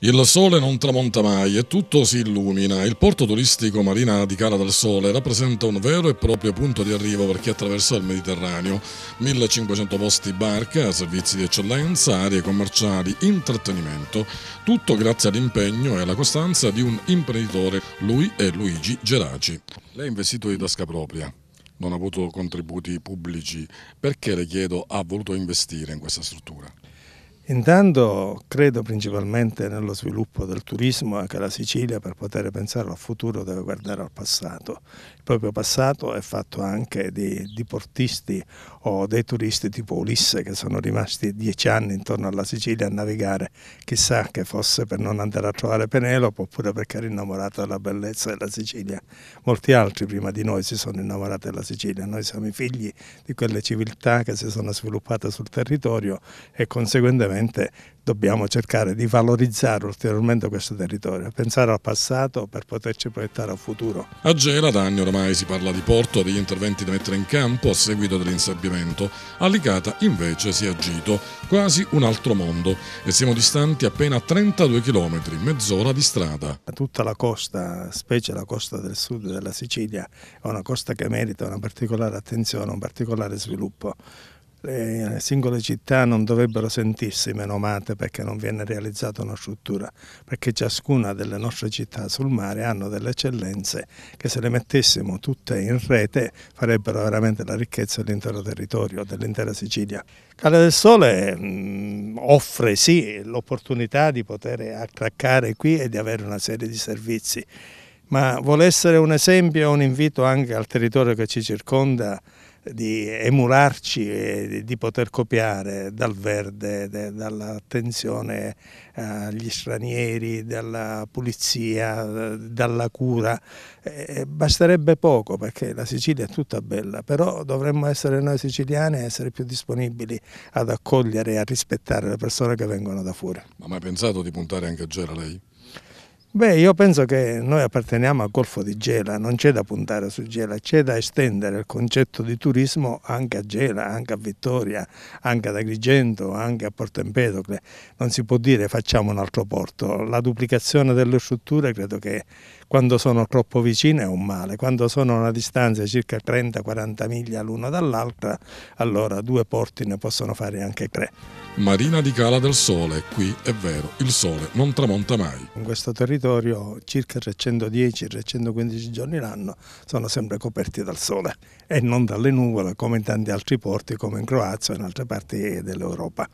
Il sole non tramonta mai e tutto si illumina. Il porto turistico Marina di Cala del Sole rappresenta un vero e proprio punto di arrivo per chi attraversa il Mediterraneo. 1500 posti barca, servizi di eccellenza, aree commerciali, intrattenimento. Tutto grazie all'impegno e alla costanza di un imprenditore, lui è Luigi Geraci. Lei è investito di tasca propria, non ha avuto contributi pubblici. Perché le chiedo, ha voluto investire in questa struttura? Intanto credo principalmente nello sviluppo del turismo e che la Sicilia per poter pensare al futuro deve guardare al passato. Il proprio passato è fatto anche di, di portisti o dei turisti tipo Ulisse che sono rimasti dieci anni intorno alla Sicilia a navigare, chissà che fosse per non andare a trovare Penelope oppure perché era innamorato della bellezza della Sicilia. Molti altri prima di noi si sono innamorati della Sicilia, noi siamo i figli di quelle civiltà che si sono sviluppate sul territorio e conseguentemente dobbiamo cercare di valorizzare ulteriormente questo territorio, pensare al passato per poterci proiettare al futuro. A Gela da anni ormai si parla di porto, e degli interventi da mettere in campo a seguito dell'insabbiamento, a Licata invece si è agito, quasi un altro mondo e siamo distanti appena 32 km, mezz'ora di strada. Tutta la costa, specie la costa del sud della Sicilia, è una costa che merita una particolare attenzione, un particolare sviluppo le singole città non dovrebbero sentirsi menomate perché non viene realizzata una struttura, perché ciascuna delle nostre città sul mare hanno delle eccellenze che se le mettessimo tutte in rete farebbero veramente la ricchezza dell'intero territorio, dell'intera Sicilia. Cale del Sole mh, mm, offre sì l'opportunità di poter attraccare qui e di avere una serie di servizi ma vuole essere un esempio e un invito anche al territorio che ci circonda di emularci e di poter copiare dal verde, dall'attenzione eh, agli stranieri, dalla pulizia, dalla cura. basterebbe poco perché la Sicilia è tutta bella, però dovremmo essere noi siciliani e essere più disponibili ad accogliere e a rispettare le persone che vengono da fuori. Ma mai pensato di puntare anche a Gera lei? Beh, io penso che noi apparteniamo al Golfo di Gela, non c'è da puntare su Gela, c'è da estendere il concetto di turismo anche a Gela, anche a Vittoria, anche ad Agrigento, anche a Porto Empedocle. Non si può dire facciamo un altro porto. La duplicazione delle strutture credo che quando sono troppo vicine è un male, quando sono a una distanza di circa 30-40 miglia l'una dall'altra, allora due porti ne possono fare anche tre. Marina di Cala del Sole, qui è vero, il sole non tramonta mai. In questo territorio territorio circa 310-315 giorni l'anno sono sempre coperti dal sole e non dalle nuvole come in tanti altri porti come in Croazia e in altre parti dell'Europa.